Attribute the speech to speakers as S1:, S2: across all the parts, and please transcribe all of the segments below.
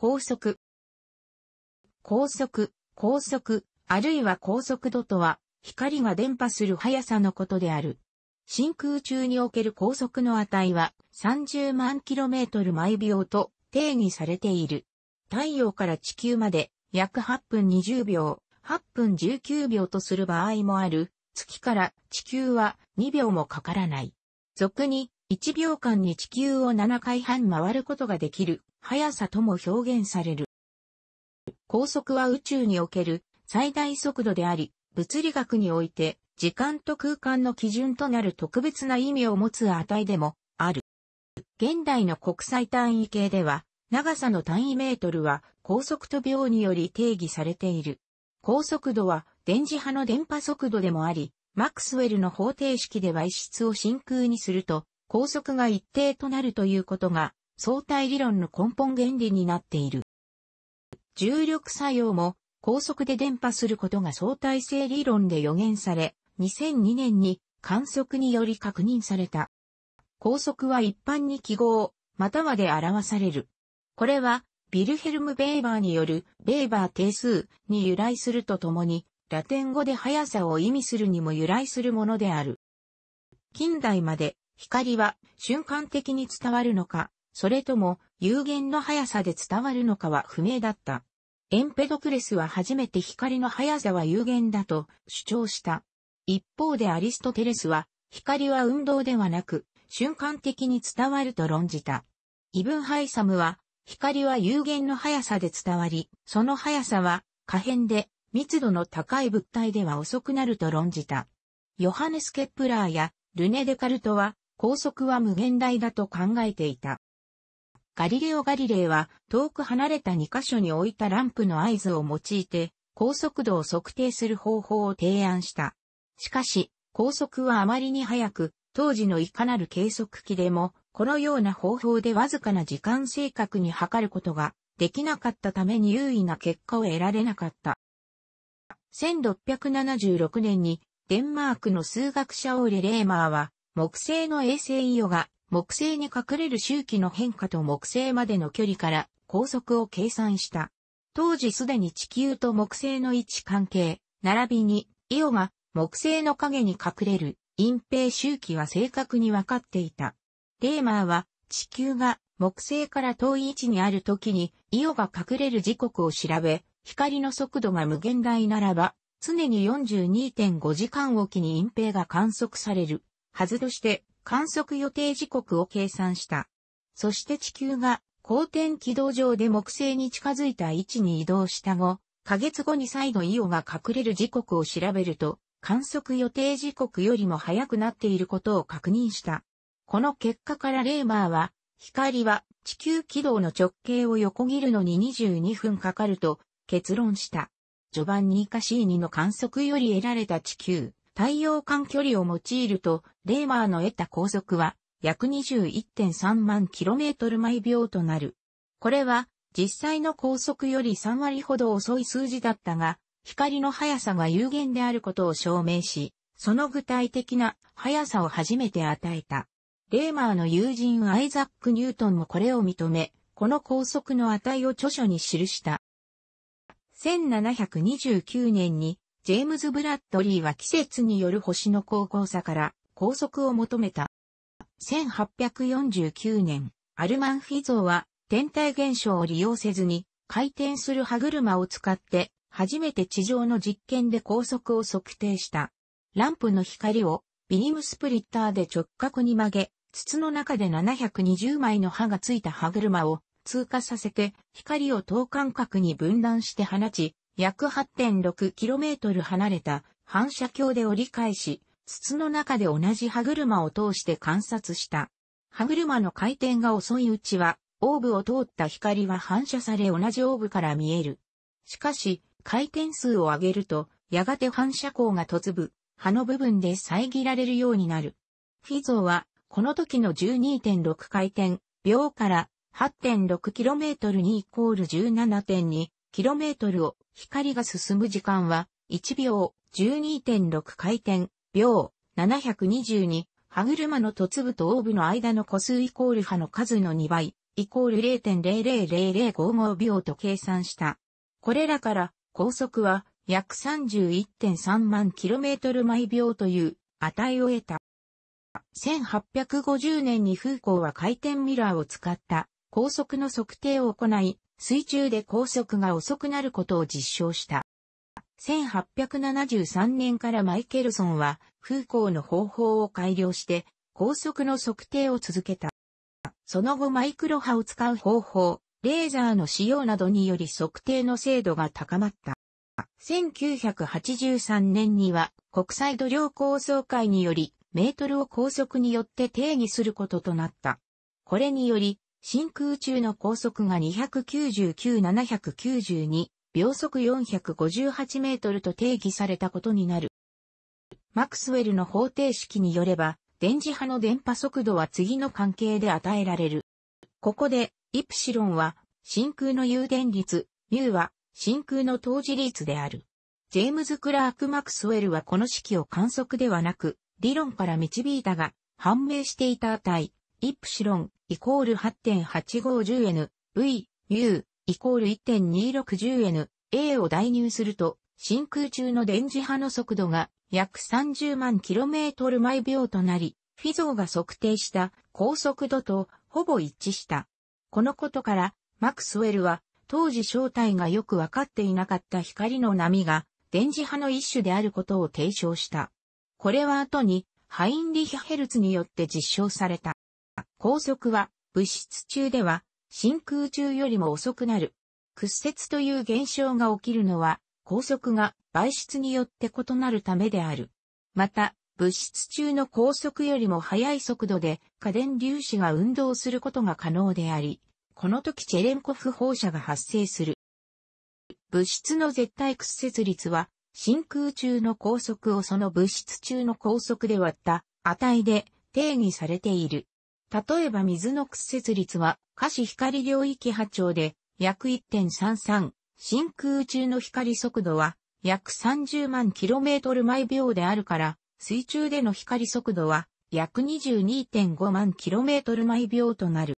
S1: 高速。高速、高速、あるいは高速度とは、光が伝播する速さのことである。真空中における高速の値は30万 km 毎秒と定義されている。太陽から地球まで約8分20秒、8分19秒とする場合もある。月から地球は2秒もかからない。俗に1秒間に地球を7回半回ることができる速さとも表現される。高速は宇宙における最大速度であり、物理学において時間と空間の基準となる特別な意味を持つ値でもある。現代の国際単位系では、長さの単位メートルは高速と秒により定義されている。高速度は電磁波の電波速度でもあり、マクスウェルの方程式では一質を真空にすると高速が一定となるということが相対理論の根本原理になっている。重力作用も高速で伝播することが相対性理論で予言され、2002年に観測により確認された。高速は一般に記号、またはで表される。これは、ビルヘルム・ベーバーによる、ベーバー定数に由来するとともに、ラテン語で速さを意味するにも由来するものである。近代まで光は瞬間的に伝わるのか、それとも有限の速さで伝わるのかは不明だった。エンペドクレスは初めて光の速さは有限だと主張した。一方でアリストテレスは、光は運動ではなく、瞬間的に伝わると論じた。イブンハイサムは、光は有限の速さで伝わり、その速さは、可変で、密度の高い物体では遅くなると論じた。ヨハネス・ケップラーやルネ・デカルトは、高速は無限大だと考えていた。ガリレオ・ガリレイは遠く離れた2カ所に置いたランプの合図を用いて高速度を測定する方法を提案した。しかし、高速はあまりに早く、当時のいかなる計測器でも、このような方法でわずかな時間正確に測ることができなかったために優位な結果を得られなかった。1676年にデンマークの数学者オーレ・レーマーは木星の衛星イオが木星に隠れる周期の変化と木星までの距離から高速を計算した。当時すでに地球と木星の位置関係、並びにイオが木星の影に隠れる隠蔽周期は正確に分かっていた。レーマーは地球が木星から遠い位置にある時にイオが隠れる時刻を調べ、光の速度が無限大ならば、常に42.5時間おきに隠蔽が観測されるはずとして観測予定時刻を計算した。そして地球が公転軌道上で木星に近づいた位置に移動した後、か月後に再度イオが隠れる時刻を調べると、観測予定時刻よりも早くなっていることを確認した。この結果からレーマーは、光は地球軌道の直径を横切るのに22分かかると結論した。序盤にカシ C2 の観測より得られた地球太陽間距離を用いると、レーマーの得た高速は約21.3万 km 毎秒となる。これは実際の高速より3割ほど遅い数字だったが、光の速さが有限であることを証明し、その具体的な速さを初めて与えた。レーマーの友人アイザック・ニュートンもこれを認め、この高速の値を著書に記した。1729年にジェームズ・ブラッドリーは季節による星の高校差から高速を求めた。1849年、アルマンフィゾーは天体現象を利用せずに回転する歯車を使って初めて地上の実験で高速を測定した。ランプの光をビームスプリッターで直角に曲げ、筒の中で720枚の歯がついた歯車を通過させて光を等間隔に分断して放ち、約 8.6km 離れた反射鏡で折り返し、筒の中で同じ歯車を通して観察した。歯車の回転が遅いうちは、オーブを通った光は反射され同じオーブから見える。しかし、回転数を上げると、やがて反射光が突ぶ、歯の部分で遮られるようになる。フィゾーは、この時の12.6回転、秒から 8.6km にイコール 17.2km を光が進む時間は1秒12.6回転秒722歯車の突部とオーブの間の個数イコール歯の数の2倍イコール0.000055秒と計算した。これらから高速は約31.3万 km 毎秒という値を得た。1850年に風光は回転ミラーを使った高速の測定を行い、水中で高速が遅くなることを実証した。1873年からマイケルソンは風光の方法を改良して高速の測定を続けた。その後マイクロ波を使う方法、レーザーの使用などにより測定の精度が高まった。1983年には国際度量構想会によりメートルを高速によって定義することとなった。これにより真空中の高速が299-792、秒速458メートルと定義されたことになる。マクスウェルの方程式によれば、電磁波の電波速度は次の関係で与えられる。ここで、イプシロンは、真空の誘電率、μ は、真空の当時率である。ジェームズ・クラーク・マクスウェルはこの式を観測ではなく、理論から導いたが、判明していた値、イプシロン、イコール 8.850N、V、U、イコール 1.260N、A を代入すると、真空中の電磁波の速度が約30万 km 毎秒となり、フィゾーが測定した高速度とほぼ一致した。このことから、マクスウェルは、当時正体がよくわかっていなかった光の波が、電磁波の一種であることを提唱した。これは後に、ハインリヒヘルツによって実証された。高速は物質中では真空中よりも遅くなる。屈折という現象が起きるのは高速が媒質によって異なるためである。また、物質中の高速よりも速い速度で家電粒子が運動することが可能であり、この時チェレンコフ放射が発生する。物質の絶対屈折率は、真空中の高速をその物質中の高速で割った値で定義されている。例えば水の屈折率は、可視光領域波長で、約1.33、真空中の光速度は、約30万 km 毎秒であるから、水中での光速度は、約22.5万 km 毎秒となる。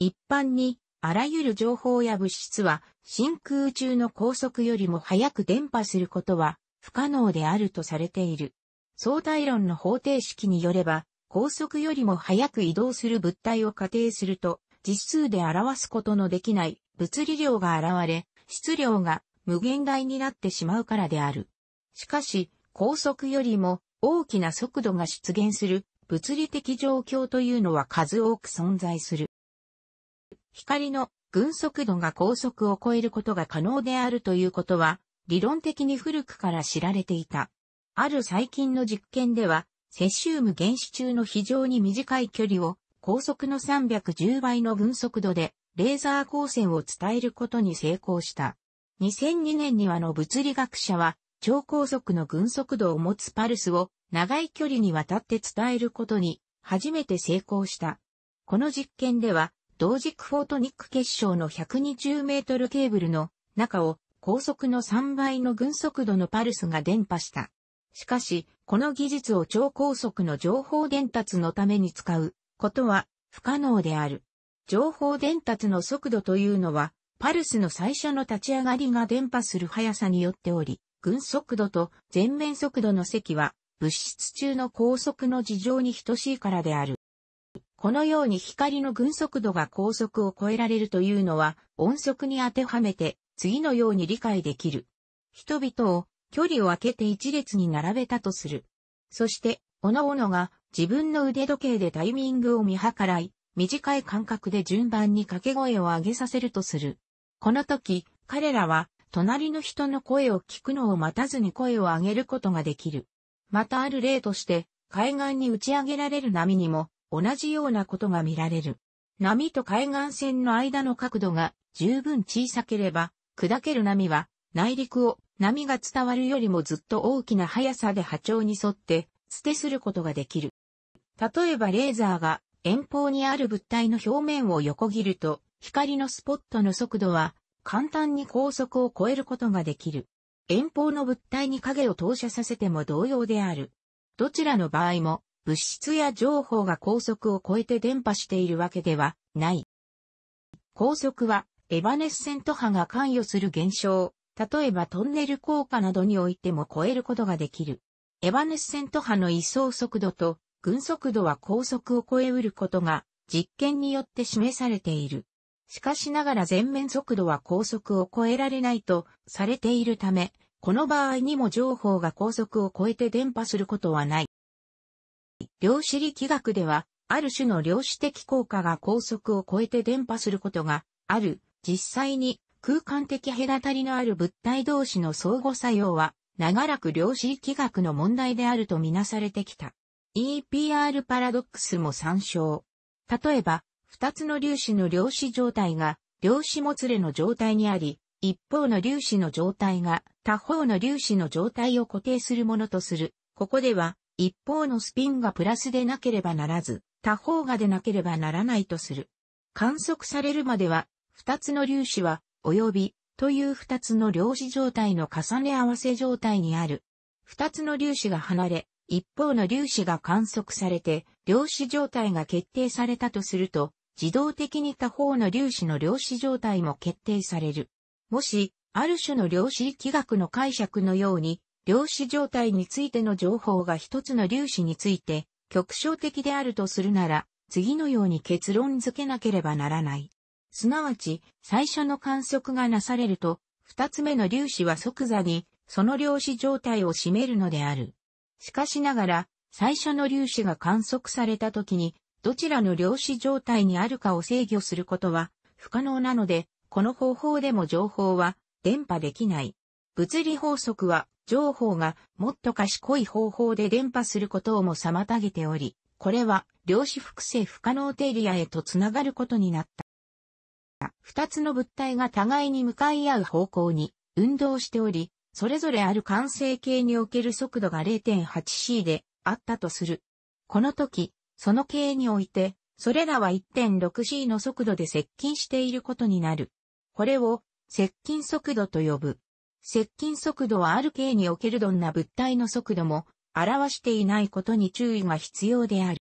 S1: 一般に、あらゆる情報や物質は、真空中の高速よりも早く伝播することは、不可能であるとされている。相対論の方程式によれば、高速よりも速く移動する物体を仮定すると、実数で表すことのできない物理量が現れ、質量が無限大になってしまうからである。しかし、高速よりも大きな速度が出現する物理的状況というのは数多く存在する。光の群速度が高速を超えることが可能であるということは、理論的に古くから知られていた。ある最近の実験では、セシウム原子中の非常に短い距離を高速の310倍の分速度でレーザー光線を伝えることに成功した。2002年にはの物理学者は超高速の分速度を持つパルスを長い距離にわたって伝えることに初めて成功した。この実験では同軸フォートニック結晶の120メートルケーブルの中を高速の3倍の分速度のパルスが伝播した。しかし、この技術を超高速の情報伝達のために使うことは不可能である。情報伝達の速度というのは、パルスの最初の立ち上がりが伝播する速さによっており、群速度と全面速度の積は物質中の高速の事情に等しいからである。このように光の群速度が高速を超えられるというのは音速に当てはめて次のように理解できる。人々を距離を空けて一列に並べたとする。そして、おのおのが自分の腕時計でタイミングを見計らい、短い間隔で順番に掛け声を上げさせるとする。この時、彼らは隣の人の声を聞くのを待たずに声を上げることができる。またある例として、海岸に打ち上げられる波にも同じようなことが見られる。波と海岸線の間の角度が十分小さければ、砕ける波は内陸を波が伝わるよりもずっと大きな速さで波長に沿って捨てすることができる。例えばレーザーが遠方にある物体の表面を横切ると光のスポットの速度は簡単に高速を超えることができる。遠方の物体に影を投射させても同様である。どちらの場合も物質や情報が高速を超えて伝播しているわけではない。高速はエバネッセント波が関与する現象例えばトンネル効果などにおいても超えることができる。エバネスセント波の移送速度と群速度は高速を超えうることが実験によって示されている。しかしながら全面速度は高速を超えられないとされているため、この場合にも情報が高速を超えて伝播することはない。量子力学では、ある種の量子的効果が高速を超えて伝播することがある。実際に空間的隔たりのある物体同士の相互作用は、長らく量子力学の問題であるとみなされてきた。EPR パラドックスも参照。例えば、二つの粒子の量子状態が、量子もつれの状態にあり、一方の粒子の状態が他方の粒子の状態を固定するものとする。ここでは、一方のスピンがプラスでなければならず、他方がでなければならないとする。観測されるまでは、二つの粒子は及びという二つの量子状態の重ね合わせ状態にある。二つの粒子が離れ、一方の粒子が観測されて、量子状態が決定されたとすると、自動的に他方の粒子の量子状態も決定される。もし、ある種の量子力学の解釈のように、量子状態についての情報が一つの粒子について、極小的であるとするなら、次のように結論付けなければならない。すなわち、最初の観測がなされると、二つ目の粒子は即座に、その量子状態を占めるのである。しかしながら、最初の粒子が観測された時に、どちらの量子状態にあるかを制御することは不可能なので、この方法でも情報は伝播できない。物理法則は情報がもっと賢い方法で伝播することをも妨げており、これは量子複製不可能定理アへとつながることになった。た二つの物体が互いに向かい合う方向に運動しており、それぞれある完成形における速度が 0.8c であったとする。この時、その形において、それらは 1.6c の速度で接近していることになる。これを接近速度と呼ぶ。接近速度はある形におけるどんな物体の速度も表していないことに注意が必要である。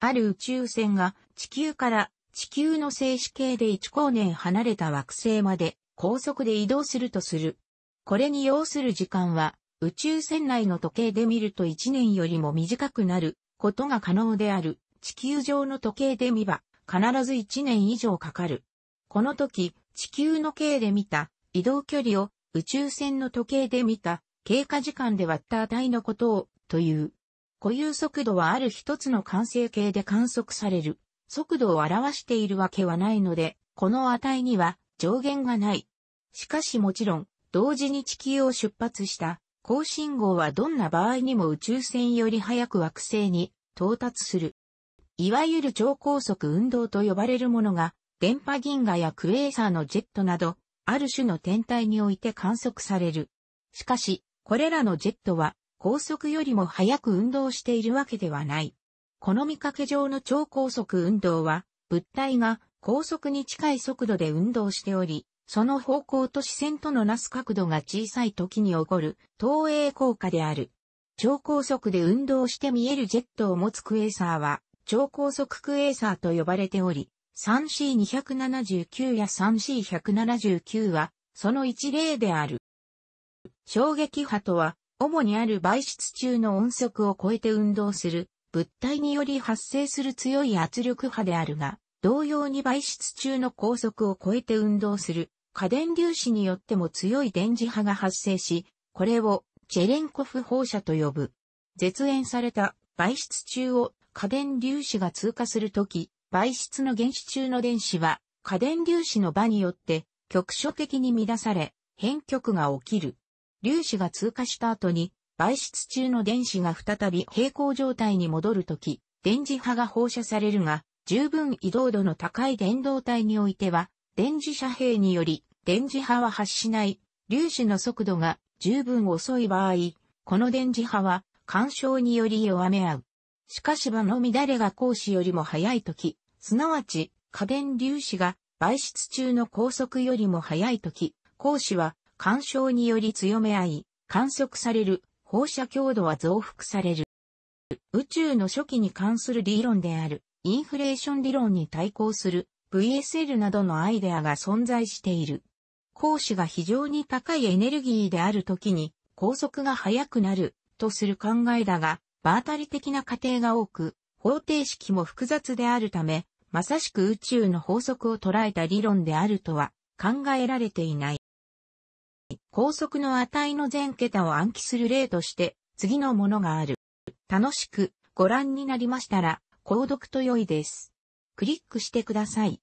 S1: ある宇宙船が地球から地球の静止系で1光年離れた惑星まで高速で移動するとする。これに要する時間は宇宙船内の時計で見ると1年よりも短くなることが可能である。地球上の時計で見ば必ず1年以上かかる。この時、地球の系で見た移動距離を宇宙船の時計で見た経過時間で割った値のことをという。固有速度はある一つの完成形で観測される。速度を表しているわけはないので、この値には上限がない。しかしもちろん、同時に地球を出発した高信号はどんな場合にも宇宙船より早く惑星に到達する。いわゆる超高速運動と呼ばれるものが、電波銀河やクエーサーのジェットなど、ある種の天体において観測される。しかし、これらのジェットは、高速よりも早く運動しているわけではない。この見かけ上の超高速運動は、物体が高速に近い速度で運動しており、その方向と視線とのなす角度が小さい時に起こる投影効果である。超高速で運動して見えるジェットを持つクエーサーは、超高速クエーサーと呼ばれており、3C279 や 3C179 は、その一例である。衝撃波とは、主にある媒質中の音速を超えて運動する物体により発生する強い圧力波であるが、同様に媒質中の高速を超えて運動する過電粒子によっても強い電磁波が発生し、これをチェレンコフ放射と呼ぶ。絶縁された媒質中を過電粒子が通過するとき、媒質の原子中の電子は過電粒子の場によって局所的に乱され、変極が起きる。粒子が通過した後に媒質中の電子が再び平行状態に戻るとき、電磁波が放射されるが、十分移動度の高い電動体においては、電磁遮蔽により、電磁波は発しない粒子の速度が十分遅い場合、この電磁波は干渉により弱め合う。しかし場の乱れが光子よりも早いとき、すなわち過電粒子が媒質中の高速よりも早いとき、光子は干渉により強め合い、観測される放射強度は増幅される。宇宙の初期に関する理論である、インフレーション理論に対抗する VSL などのアイデアが存在している。光子が非常に高いエネルギーである時に高速が速くなるとする考えだが、場当たり的な過程が多く、方程式も複雑であるため、まさしく宇宙の法則を捉えた理論であるとは考えられていない。高速の値の全桁を暗記する例として、次のものがある。楽しくご覧になりましたら、購読と良いです。クリックしてください。